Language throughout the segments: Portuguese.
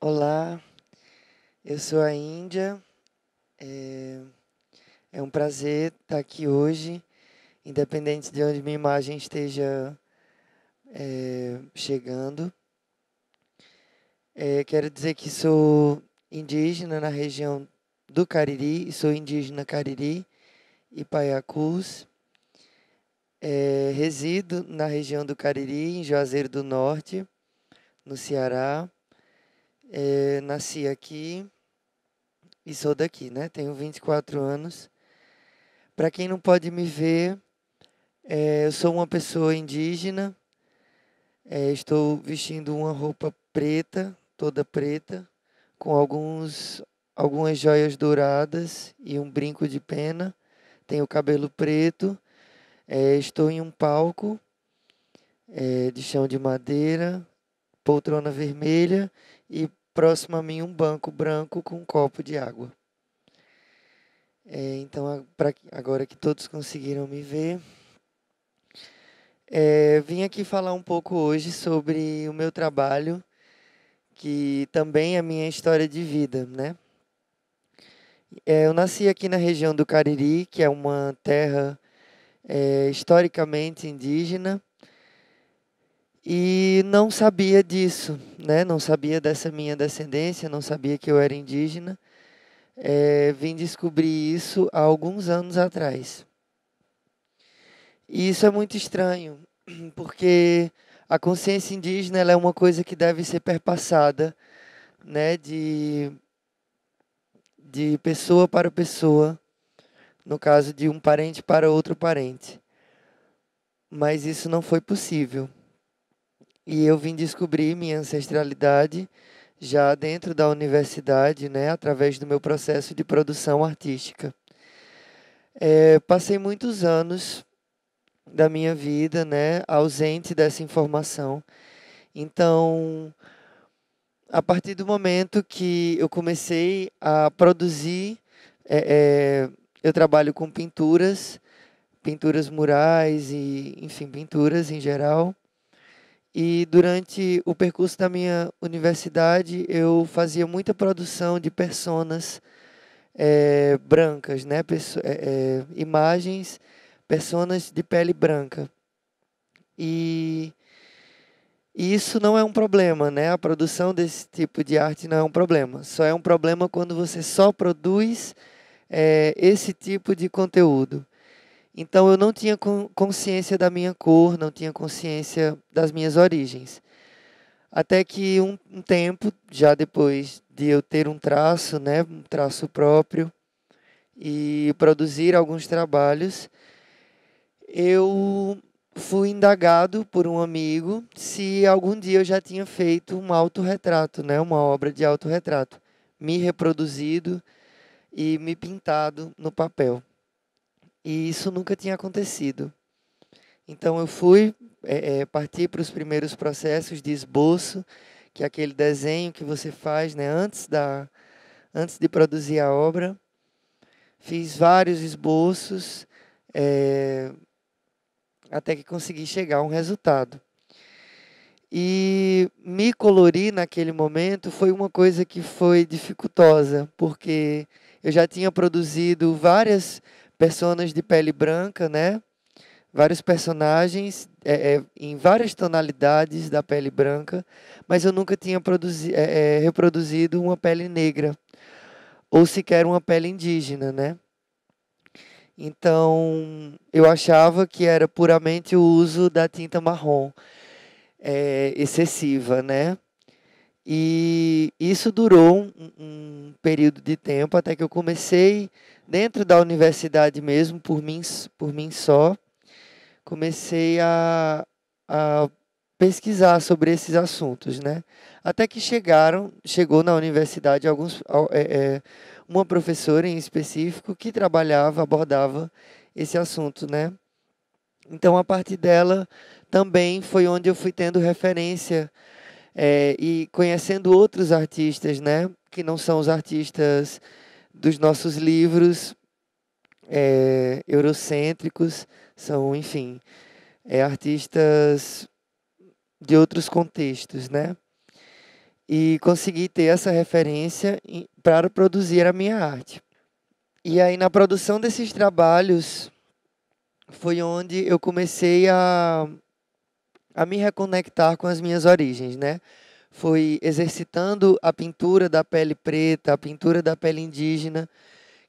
Olá, eu sou a Índia. É, é, um prazer estar aqui hoje, independente de onde minha imagem esteja é, chegando. É, quero dizer que sou indígena na região do Cariri, sou indígena Cariri, Paiacus. É, resido na região do Cariri, em Juazeiro do Norte, no Ceará. É, nasci aqui e sou daqui, né? Tenho 24 anos. Para quem não pode me ver, é, eu sou uma pessoa indígena. É, estou vestindo uma roupa preta, toda preta, com alguns algumas joias douradas e um brinco de pena tenho cabelo preto, é, estou em um palco é, de chão de madeira, poltrona vermelha e próximo a mim um banco branco com um copo de água. É, então, pra, agora que todos conseguiram me ver, é, vim aqui falar um pouco hoje sobre o meu trabalho, que também é a minha história de vida, né? É, eu nasci aqui na região do Cariri, que é uma terra é, historicamente indígena, e não sabia disso, né? não sabia dessa minha descendência, não sabia que eu era indígena. É, vim descobrir isso há alguns anos atrás. E isso é muito estranho, porque a consciência indígena é uma coisa que deve ser perpassada né, de de pessoa para pessoa, no caso de um parente para outro parente. Mas isso não foi possível. E eu vim descobrir minha ancestralidade já dentro da universidade, né, através do meu processo de produção artística. É, passei muitos anos da minha vida, né, ausente dessa informação. Então, a partir do momento que eu comecei a produzir, é, é, eu trabalho com pinturas, pinturas murais e, enfim, pinturas em geral. E durante o percurso da minha universidade, eu fazia muita produção de personas é, brancas, né? Perso é, é, imagens, personas de pele branca. E e isso não é um problema, né? A produção desse tipo de arte não é um problema. Só é um problema quando você só produz é, esse tipo de conteúdo. Então eu não tinha consciência da minha cor, não tinha consciência das minhas origens. Até que um, um tempo, já depois de eu ter um traço, né, um traço próprio e produzir alguns trabalhos, eu fui indagado por um amigo se algum dia eu já tinha feito um autorretrato, né, uma obra de autorretrato, me reproduzido e me pintado no papel. E isso nunca tinha acontecido. Então eu fui é, é, partir para os primeiros processos de esboço, que é aquele desenho que você faz né, antes, da, antes de produzir a obra. Fiz vários esboços, é, até que consegui chegar a um resultado. E me colorir naquele momento foi uma coisa que foi dificultosa, porque eu já tinha produzido várias personas de pele branca, né? Vários personagens é, é, em várias tonalidades da pele branca, mas eu nunca tinha é, é, reproduzido uma pele negra, ou sequer uma pele indígena, né? Então, eu achava que era puramente o uso da tinta marrom é, excessiva, né? E isso durou um, um, período de tempo até que eu comecei dentro da universidade mesmo, por mim, por mim só, comecei a, a pesquisar sobre esses assuntos, né? Até que chegaram, chegou na universidade alguns é, é, uma professora em específico que trabalhava, abordava esse assunto, né? Então, a partir dela também foi onde eu fui tendo referência é, e conhecendo outros artistas, né? Que não são os artistas dos nossos livros é, eurocêntricos, são, enfim, é, artistas de outros contextos, né? e consegui ter essa referência para produzir a minha arte. E aí, na produção desses trabalhos, foi onde eu comecei a, a me reconectar com as minhas origens, né? Foi exercitando a pintura da pele preta, a pintura da pele indígena,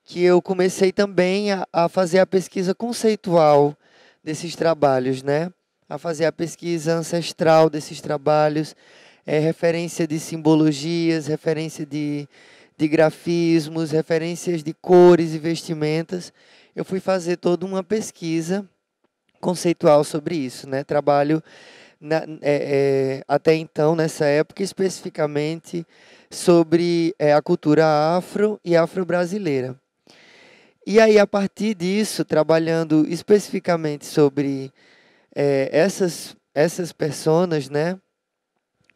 que eu comecei também a, a fazer a pesquisa conceitual desses trabalhos, né? A fazer a pesquisa ancestral desses trabalhos é, referência de simbologias, referência de, de grafismos, referências de cores e vestimentas. Eu fui fazer toda uma pesquisa conceitual sobre isso, né? Trabalho na, é, é, até então, nessa época, especificamente sobre é, a cultura afro e afro-brasileira. E aí, a partir disso, trabalhando especificamente sobre é, essas, essas personas, né?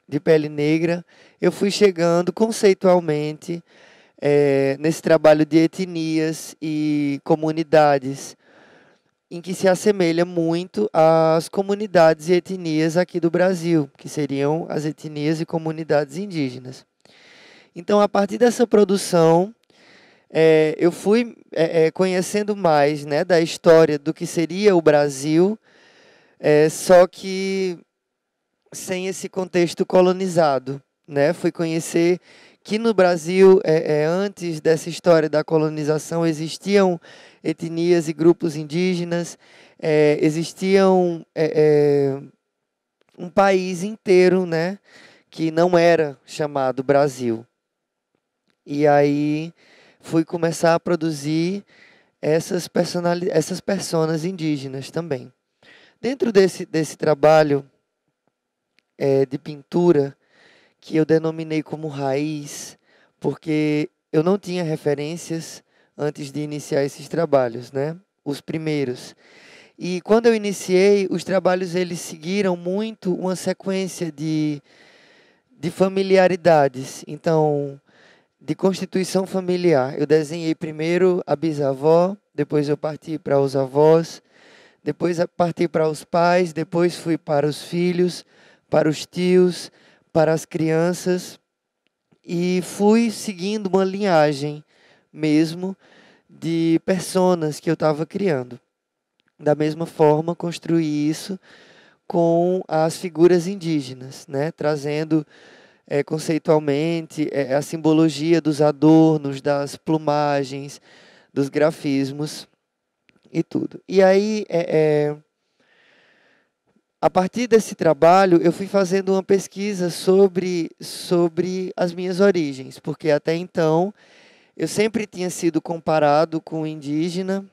de pele negra, eu fui chegando conceitualmente é, nesse trabalho de etnias e comunidades, em que se assemelha muito às comunidades e etnias aqui do Brasil, que seriam as etnias e comunidades indígenas. Então, a partir dessa produção, é, eu fui é, é conhecendo mais né, da história do que seria o Brasil, é, só que sem esse contexto colonizado. Né? Fui conhecer que no Brasil, é, é, antes dessa história da colonização, existiam etnias e grupos indígenas, é, existiam é, é, um país inteiro né, que não era chamado Brasil. E aí fui começar a produzir essas, personali essas personas indígenas também. Dentro desse, desse trabalho é, de pintura que eu denominei como raiz, porque eu não tinha referências antes de iniciar esses trabalhos, né? Os primeiros. E quando eu iniciei, os trabalhos eles seguiram muito uma sequência de, de familiaridades. Então, de constituição familiar. Eu desenhei primeiro a bisavó, depois eu parti para os avós, depois parti para os pais, depois fui para os filhos, para os tios, para as crianças e fui seguindo uma linhagem mesmo de personas que eu estava criando. Da mesma forma, construí isso com as figuras indígenas, né? trazendo é, conceitualmente é, a simbologia dos adornos, das plumagens, dos grafismos e tudo. E aí, é, a partir desse trabalho, eu fui fazendo uma pesquisa sobre, sobre as minhas origens, porque até então eu sempre tinha sido comparado com indígena,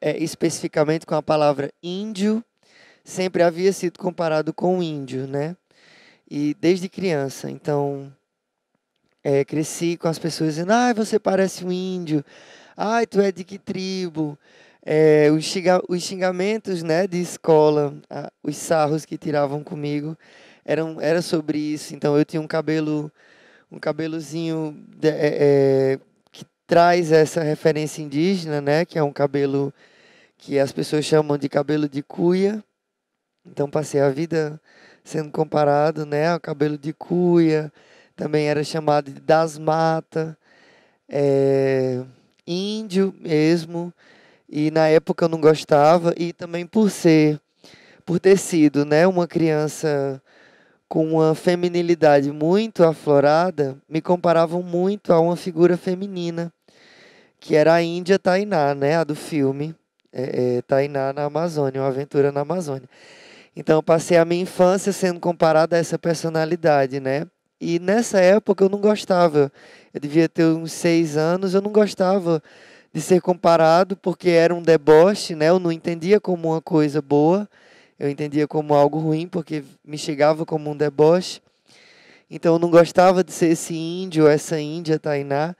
é, especificamente com a palavra índio, sempre havia sido comparado com índio, né? E desde criança, então é, cresci com as pessoas dizendo: "Ai, ah, você parece um índio. Ai, tu é de que tribo?" É, os, xinga, os xingamentos né, de escola, a, os sarros que tiravam comigo, eram, era sobre isso. Então eu tinha um cabelo, um cabelozinho de, é, é, que traz essa referência indígena, né, que é um cabelo que as pessoas chamam de cabelo de cuia. Então passei a vida sendo comparado né, ao cabelo de cuia, também era chamado de das mata, é, índio mesmo. E na época eu não gostava e também por ser por ter sido, né, uma criança com uma feminilidade muito aflorada, me comparavam muito a uma figura feminina, que era a Índia Tainá, né, a do filme é, é, Tainá na Amazônia, uma aventura na Amazônia. Então eu passei a minha infância sendo comparada a essa personalidade, né? E nessa época eu não gostava. Eu devia ter uns seis anos, eu não gostava de ser comparado, porque era um deboche, né? Eu não entendia como uma coisa boa, eu entendia como algo ruim, porque me chegava como um deboche. Então eu não gostava de ser esse índio, essa índia Tainá.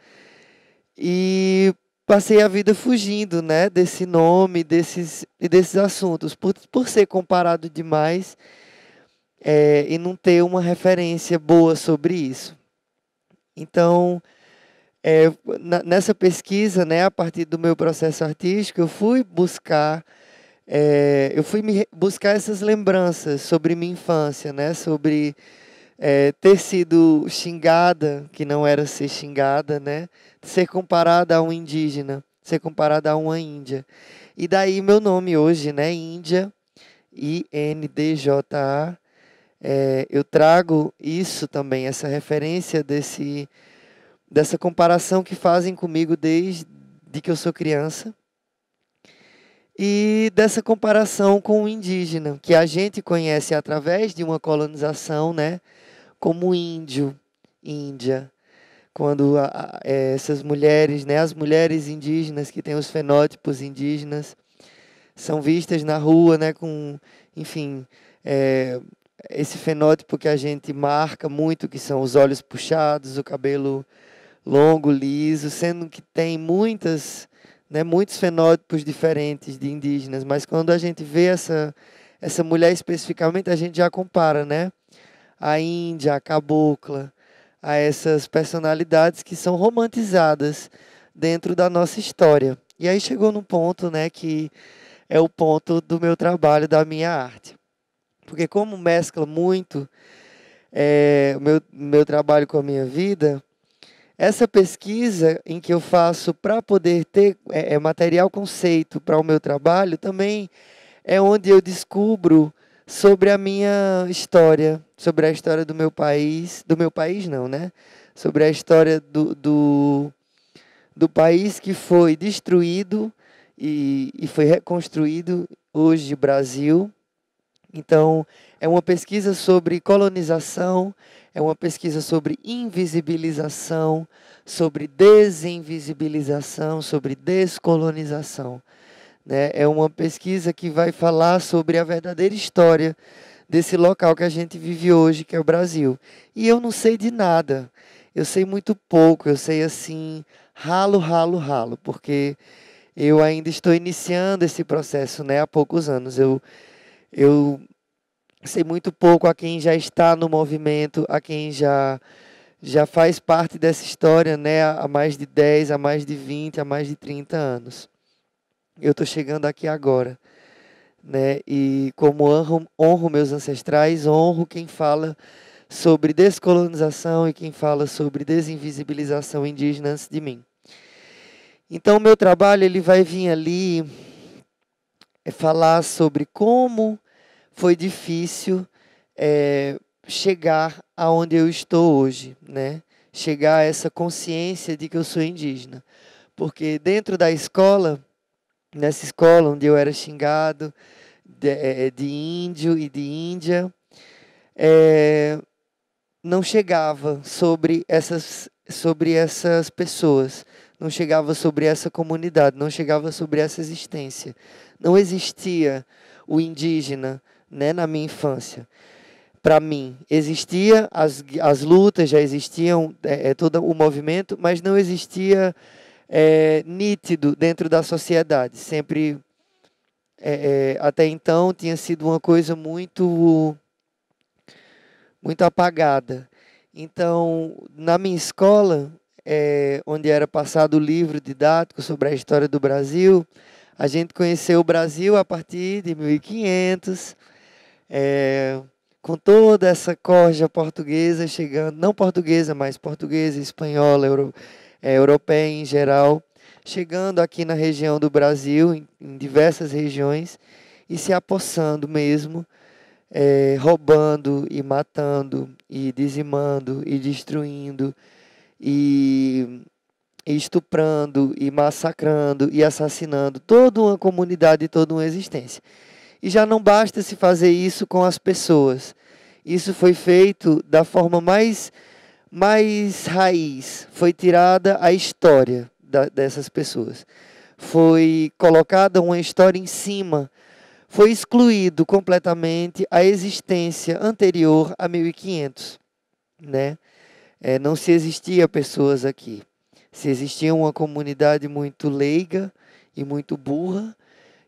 E passei a vida fugindo, né, desse nome, desses e desses assuntos, por, por ser comparado demais é, e não ter uma referência boa sobre isso. Então, é, nessa pesquisa, né, a partir do meu processo artístico, eu fui buscar, é, eu fui me, buscar essas lembranças sobre minha infância, né, sobre é, ter sido xingada, que não era ser xingada, né, ser comparada a um indígena, ser comparada a uma índia. E daí meu nome hoje, né, Índia, I-N-D-J-A, é, eu trago isso também, essa referência desse dessa comparação que fazem comigo desde que eu sou criança e dessa comparação com o indígena, que a gente conhece através de uma colonização, né, como índio, Índia, quando a, a, é, essas mulheres, né, as mulheres indígenas que têm os fenótipos indígenas, são vistas na rua, né, com, enfim, é, esse fenótipo que a gente marca muito, que são os olhos puxados, o cabelo longo, liso, sendo que tem muitas, né, muitos fenótipos diferentes de indígenas, mas quando a gente vê essa, essa mulher especificamente, a gente já compara, né? A Índia, a cabocla, a essas personalidades que são romantizadas dentro da nossa história. E aí chegou num ponto, né, que é o ponto do meu trabalho, da minha arte. Porque como mescla muito eh, o é, meu, meu trabalho com a minha vida, essa pesquisa em que eu faço para poder ter é, é material conceito para o meu trabalho também é onde eu descubro sobre a minha história, sobre a história do meu país, do meu país não, né? Sobre a história do, do, do país que foi destruído e, e foi reconstruído, hoje Brasil, então, é uma pesquisa sobre colonização, é uma pesquisa sobre invisibilização, sobre desinvisibilização, sobre descolonização. Né? É uma pesquisa que vai falar sobre a verdadeira história desse local que a gente vive hoje, que é o Brasil. E eu não sei de nada, eu sei muito pouco, eu sei assim, ralo, ralo, ralo, porque eu ainda estou iniciando esse processo né, há poucos anos. Eu eu sei muito pouco a quem já está no movimento, a quem já já faz parte dessa história, né, há mais de 10, há mais de 20, há mais de 30 anos. Eu estou chegando aqui agora, né? E como honro, honro meus ancestrais, honro quem fala sobre descolonização e quem fala sobre desinvisibilização indígena antes de mim. Então, o meu trabalho ele vai vir ali é falar sobre como foi difícil é, chegar aonde eu estou hoje, né? Chegar a essa consciência de que eu sou indígena. Porque dentro da escola, nessa escola onde eu era xingado de, é, é, de índio e de índia, é, não chegava sobre essas, sobre essas pessoas, não chegava sobre essa comunidade, não chegava sobre essa existência, não existia o indígena né, na minha infância. Para mim, existia as, as lutas, já existiam é, é, todo o movimento, mas não existia é, nítido dentro da sociedade. Sempre, é, é até então, tinha sido uma coisa muito, muito apagada. Então, na minha escola, é, onde era passado o livro didático sobre a história do Brasil, a gente conheceu o Brasil a partir de 1500, é, com toda essa corja portuguesa chegando, não portuguesa, mas portuguesa, espanhola, euro, é, europeia em geral, chegando aqui na região do Brasil, em, em diversas regiões, e se apossando mesmo, é, roubando e matando, e dizimando, e destruindo, e estuprando, e massacrando, e assassinando toda uma comunidade e toda uma existência. E já não basta se fazer isso com as pessoas. Isso foi feito da forma mais, mais raiz. Foi tirada a história da, dessas pessoas. Foi colocada uma história em cima. Foi excluído completamente a existência anterior a 1500. Né? É, não se existia pessoas aqui. Se existia uma comunidade muito leiga e muito burra,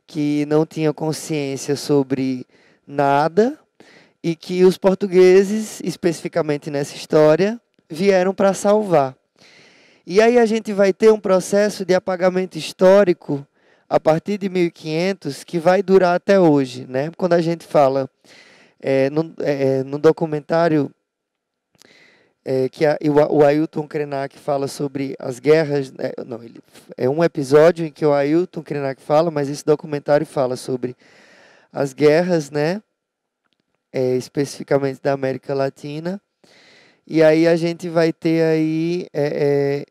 que não tinha consciência sobre nada, e que os portugueses, especificamente nessa história, vieram para salvar. E aí a gente vai ter um processo de apagamento histórico a partir de 1500 que vai durar até hoje, né? Quando a gente fala é, no, é, no documentário é, que a, o, Ailton Krenak fala sobre as guerras. Né, não, ele, é um episódio em que o Ailton Krenak fala, mas esse documentário fala sobre as guerras, né? É, especificamente da América Latina. E aí a gente vai ter aí é, é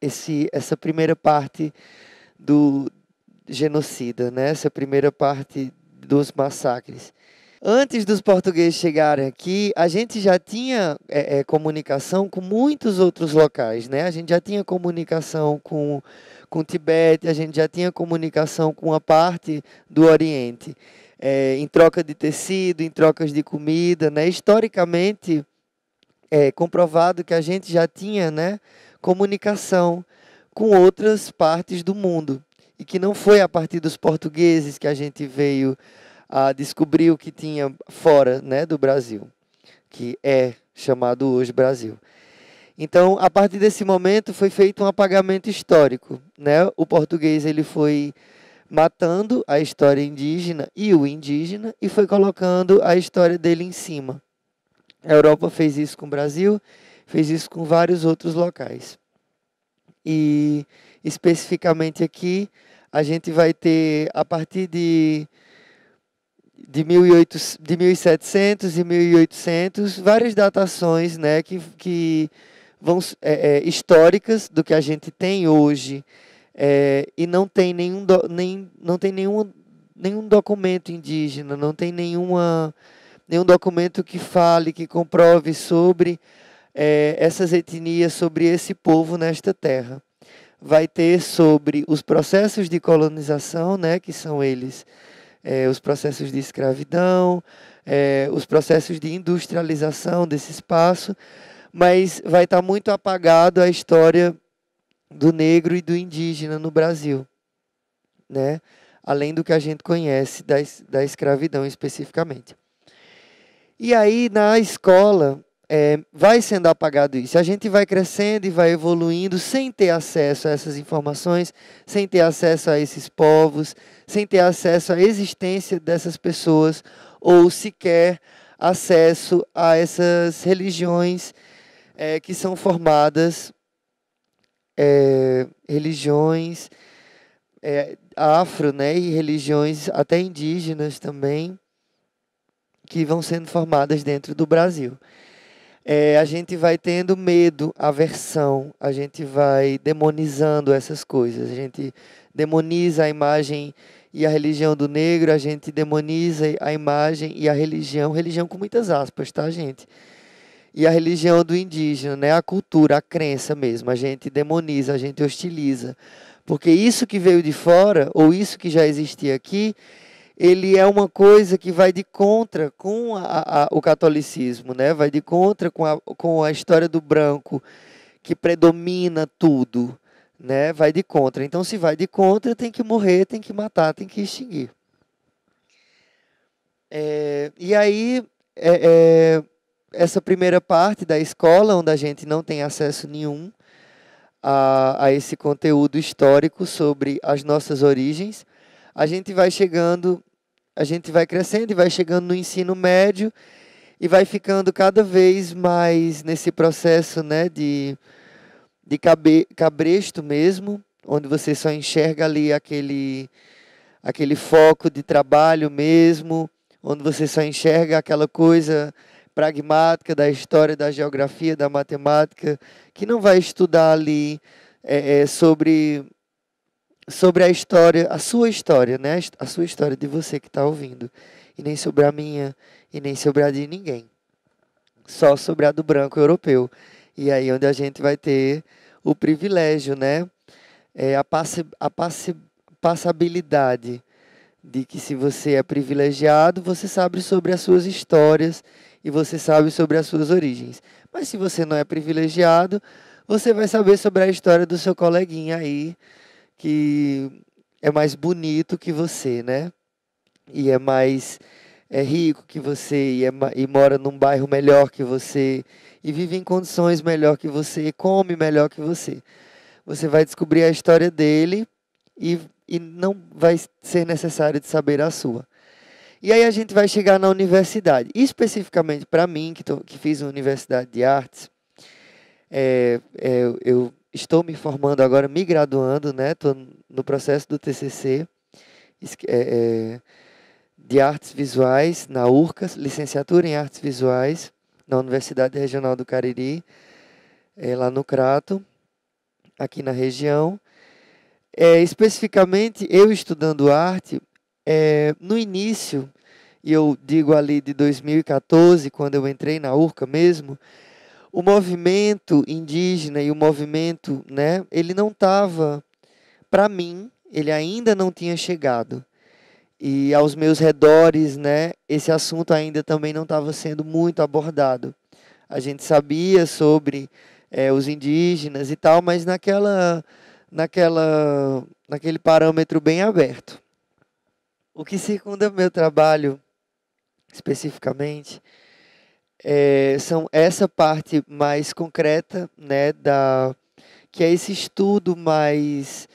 esse, essa primeira parte do genocida, né? Essa primeira parte dos massacres. Antes dos portugueses chegarem aqui, a gente já tinha é, é, comunicação com muitos outros locais, né? A gente já tinha comunicação com, com o Tibete, a gente já tinha comunicação com a parte do Oriente, é, em troca de tecido, em trocas de comida, né? Historicamente, é comprovado que a gente já tinha, né, comunicação com outras partes do mundo e que não foi a partir dos portugueses que a gente veio a descobrir o que tinha fora né, do Brasil, que é chamado hoje Brasil. Então, a partir desse momento, foi feito um apagamento histórico. Né? O português ele foi matando a história indígena e o indígena e foi colocando a história dele em cima. A Europa fez isso com o Brasil, fez isso com vários outros locais. E especificamente aqui, a gente vai ter, a partir de de, de 1700 e 1800, várias datações né, que, que vão é, é, históricas do que a gente tem hoje é, e não tem nenhum do, nem, não tem nenhum, nenhum documento indígena, não tem nenhuma, nenhum documento que fale, que comprove sobre é, essas etnias, sobre esse povo nesta terra. Vai ter sobre os processos de colonização, né, que são eles é, os processos de escravidão, é, os processos de industrialização desse espaço, mas vai estar tá muito apagado a história do negro e do indígena no Brasil, né? além do que a gente conhece da, da escravidão especificamente. E aí, na escola, é, vai sendo apagado isso. A gente vai crescendo e vai evoluindo sem ter acesso a essas informações, sem ter acesso a esses povos, sem ter acesso à existência dessas pessoas, ou sequer acesso a essas religiões é, que são formadas é, religiões é, afro, né, e religiões até indígenas também, que vão sendo formadas dentro do Brasil é, a gente vai tendo medo, aversão, a gente vai demonizando essas coisas. A gente demoniza a imagem e a religião do negro, a gente demoniza a imagem e a religião, religião com muitas aspas, tá, gente? E a religião do indígena, né? A cultura, a crença mesmo, a gente demoniza, a gente hostiliza. Porque isso que veio de fora, ou isso que já existia aqui, ele é uma coisa que vai de contra com a, a, o catolicismo, né? vai de contra com a, com a história do branco, que predomina tudo, né? vai de contra. Então, se vai de contra, tem que morrer, tem que matar, tem que extinguir. É, e aí, é, é, essa primeira parte da escola, onde a gente não tem acesso nenhum a, a esse conteúdo histórico sobre as nossas origens, a gente vai chegando a gente vai crescendo e vai chegando no ensino médio e vai ficando cada vez mais nesse processo né, de, de cabe, cabresto mesmo, onde você só enxerga ali aquele, aquele foco de trabalho mesmo, onde você só enxerga aquela coisa pragmática da história, da geografia, da matemática, que não vai estudar ali é, é sobre sobre a história, a sua história, né? A sua história de você que está ouvindo. E nem sobre a minha, e nem sobre a de ninguém. Só sobre a do branco europeu. E aí é onde a gente vai ter o privilégio, né? É a, passe, a passe, passabilidade de que se você é privilegiado, você sabe sobre as suas histórias e você sabe sobre as suas origens. Mas se você não é privilegiado, você vai saber sobre a história do seu coleguinha aí, que é mais bonito que você, né? E é mais é rico que você, e, é, e mora num bairro melhor que você, e vive em condições melhor que você, e come melhor que você. Você vai descobrir a história dele e, e não vai ser necessário de saber a sua. E aí a gente vai chegar na universidade. especificamente para mim, que, tô, que fiz uma universidade de artes, é, é, eu estou me formando agora, me graduando, né? Estou no processo do TCC é, é, de Artes Visuais na URCAS, licenciatura em Artes Visuais na Universidade Regional do Cariri, é, lá no Crato, aqui na região. É, especificamente, eu estudando arte, é, no início, e eu digo ali de 2014, quando eu entrei na URCA mesmo, o movimento indígena e o movimento, né, ele não estava, para mim, ele ainda não tinha chegado. E aos meus redores, né, esse assunto ainda também não estava sendo muito abordado. A gente sabia sobre é, os indígenas e tal, mas naquela, naquela, naquele parâmetro bem aberto. O que circunda meu trabalho, especificamente, é, são essa parte mais concreta, né, da que é esse estudo mais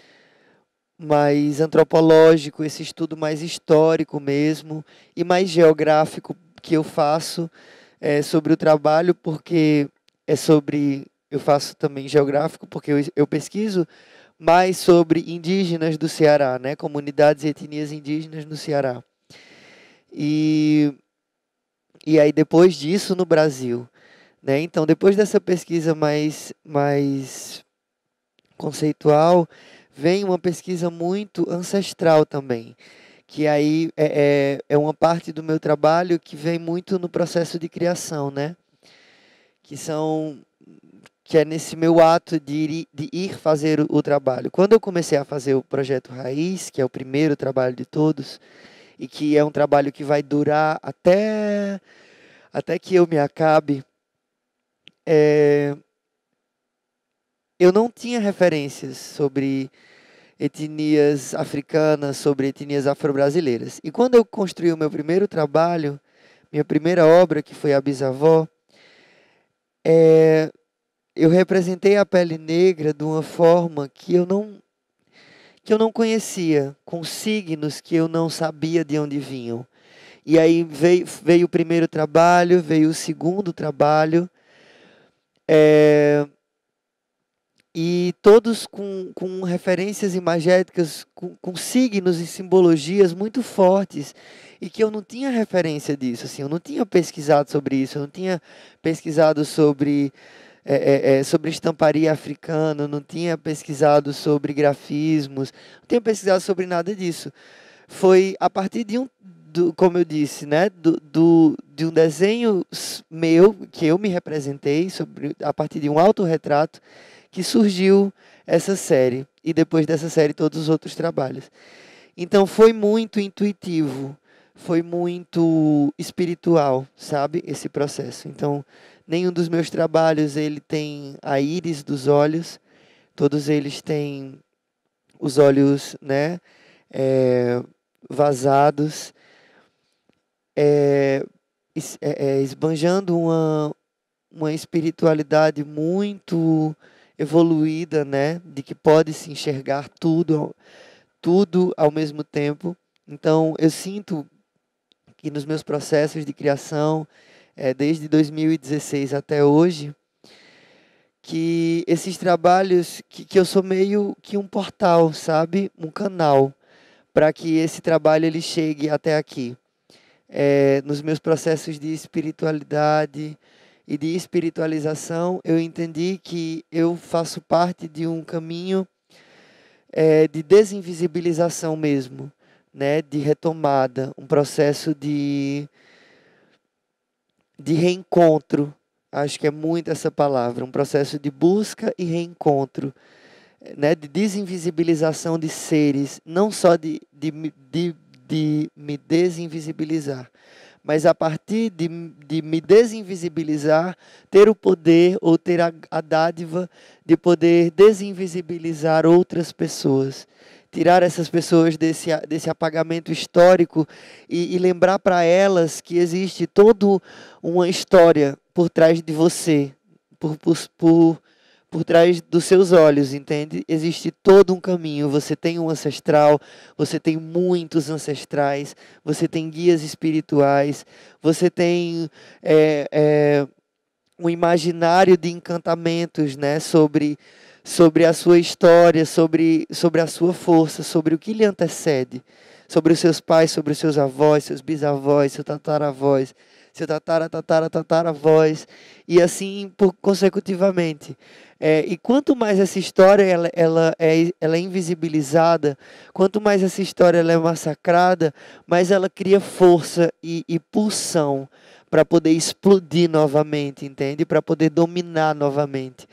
mais antropológico, esse estudo mais histórico mesmo e mais geográfico que eu faço é, sobre o trabalho, porque é sobre eu faço também geográfico porque eu, eu pesquiso mais sobre indígenas do Ceará, né, comunidades e etnias indígenas no Ceará. E e aí depois disso no Brasil, né? Então depois dessa pesquisa mais mais conceitual vem uma pesquisa muito ancestral também, que aí é, é, é uma parte do meu trabalho que vem muito no processo de criação, né? Que são que é nesse meu ato de ir, de ir fazer o, o trabalho. Quando eu comecei a fazer o projeto Raiz, que é o primeiro trabalho de todos, e que é um trabalho que vai durar até, até que eu me acabe. É, eu não tinha referências sobre etnias africanas, sobre etnias afro-brasileiras. E quando eu construí o meu primeiro trabalho, minha primeira obra, que foi A Bisavó, é, eu representei a pele negra de uma forma que eu não, que eu não conhecia, com signos que eu não sabia de onde vinham. E aí veio, veio o primeiro trabalho, veio o segundo trabalho. É, e todos com, com referências imagéticas, com, com, signos e simbologias muito fortes, e que eu não tinha referência disso, assim, eu não tinha pesquisado sobre isso, eu não tinha pesquisado sobre é, é, é, sobre estamparia africana, não tinha pesquisado sobre grafismos, não tinha pesquisado sobre nada disso. Foi a partir de um, do, como eu disse, né, do, do, de um desenho meu, que eu me representei, sobre, a partir de um autorretrato, que surgiu essa série. E depois dessa série, todos os outros trabalhos. Então, foi muito intuitivo, foi muito espiritual, sabe, esse processo. Então, Nenhum dos meus trabalhos ele tem a íris dos olhos. Todos eles têm os olhos, né, é, vazados, é, é, é, esbanjando uma, uma espiritualidade muito evoluída, né, de que pode se enxergar tudo, tudo ao mesmo tempo. Então, eu sinto que nos meus processos de criação é, desde 2016 até hoje, que esses trabalhos, que, que eu sou meio que um portal, sabe? Um canal, para que esse trabalho ele chegue até aqui. É, nos meus processos de espiritualidade e de espiritualização, eu entendi que eu faço parte de um caminho é, de desinvisibilização mesmo, né? de retomada, um processo de de reencontro. Acho que é muito essa palavra, um processo de busca e reencontro, né, de desinvisibilização de seres, não só de, de, de, de me desinvisibilizar, mas a partir de, de, me desinvisibilizar, ter o poder ou ter a, a dádiva de poder desinvisibilizar outras pessoas tirar essas pessoas desse, desse apagamento histórico e, e lembrar para elas que existe toda uma história por trás de você, por, por, por, por trás dos seus olhos, entende? Existe todo um caminho. Você tem um ancestral, você tem muitos ancestrais, você tem guias espirituais, você tem. É, é, um imaginário de encantamentos, né, sobre sobre a sua história, sobre, sobre a sua força, sobre o que lhe antecede, sobre os seus pais, sobre os seus avós, seus bisavós, seu tataravós, seu tatara, tatara, tataravós, e assim por, consecutivamente. É, e quanto mais essa história ela, ela, é, ela é invisibilizada, quanto mais essa história ela é massacrada, mais ela cria força e, e pulsão para poder explodir novamente, entende? Para poder dominar novamente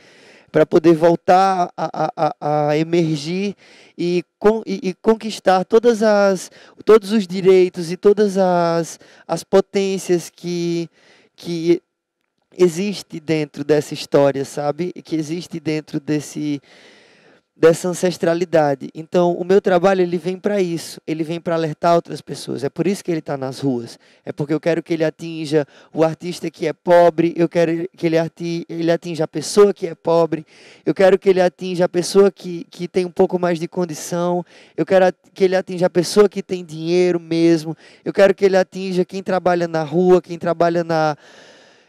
para poder voltar a, a, a emergir e, con, e, e, conquistar todas as, todos os direitos e todas as, as potências que, que existe dentro dessa história, sabe? Que existe dentro desse dessa ancestralidade. Então, o meu trabalho ele vem para isso, ele vem para alertar outras pessoas. É por isso que ele está nas ruas. É porque eu quero que ele atinja o artista que é pobre, eu quero que ele, ati ele atinja a pessoa que é pobre, eu quero que ele atinja a pessoa que, que tem um pouco mais de condição, eu quero que ele atinja a pessoa que tem dinheiro mesmo, eu quero que ele atinja quem trabalha na rua, quem trabalha na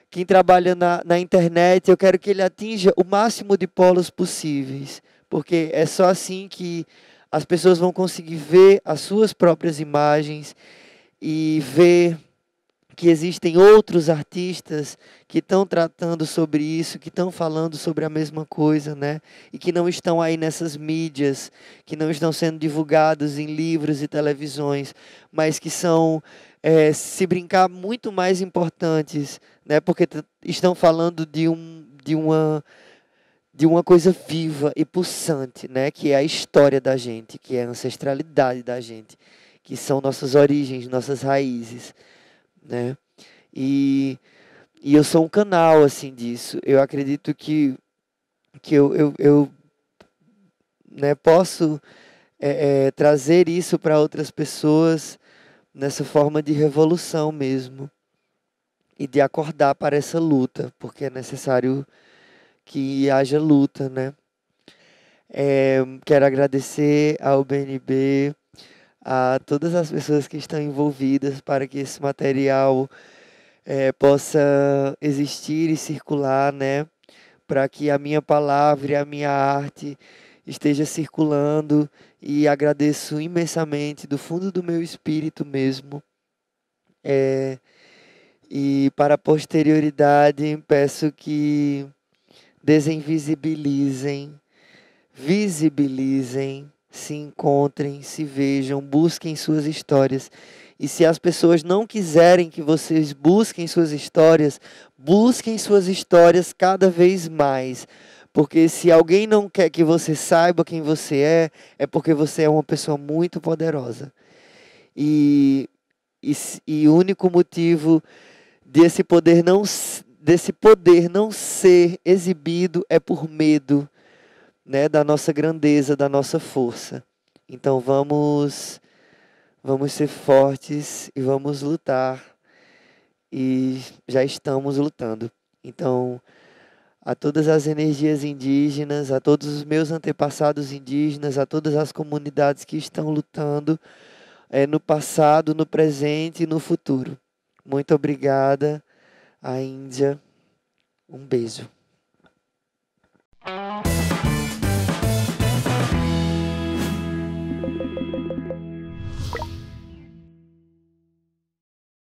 quem trabalha na, na internet, eu quero que ele atinja o máximo de polos possíveis porque é só assim que as pessoas vão conseguir ver as suas próprias imagens e ver que existem outros artistas que estão tratando sobre isso, que estão falando sobre a mesma coisa, né? E que não estão aí nessas mídias, que não estão sendo divulgados em livros e televisões, mas que são, é, se brincar, muito mais importantes, né? Porque estão falando de, um, de uma de uma coisa viva e pulsante, né? Que é a história da gente, que é a ancestralidade da gente, que são nossas origens, nossas raízes, né? E, e eu sou um canal, assim, disso. Eu acredito que, que eu, eu, eu né, posso é, é, trazer isso para outras pessoas nessa forma de revolução mesmo. E de acordar para essa luta, porque é necessário que haja luta, né? É, quero agradecer ao BNB, a todas as pessoas que estão envolvidas para que esse material é, possa existir e circular, né? Para que a minha palavra e a minha arte esteja circulando e agradeço imensamente do fundo do meu espírito mesmo. É, e para a posterioridade peço que desinvisibilizem, visibilizem, se encontrem, se vejam, busquem suas histórias. E se as pessoas não quiserem que vocês busquem suas histórias, busquem suas histórias cada vez mais. Porque se alguém não quer que você saiba quem você é, é porque você é uma pessoa muito poderosa. E, e, e o único motivo desse poder não, desse poder não ser exibido é por medo, né, da nossa grandeza, da nossa força. Então vamos vamos ser fortes e vamos lutar. E já estamos lutando. Então, a todas as energias indígenas, a todos os meus antepassados indígenas, a todas as comunidades que estão lutando é, no passado, no presente e no futuro. Muito obrigada a Índia. Um beijo.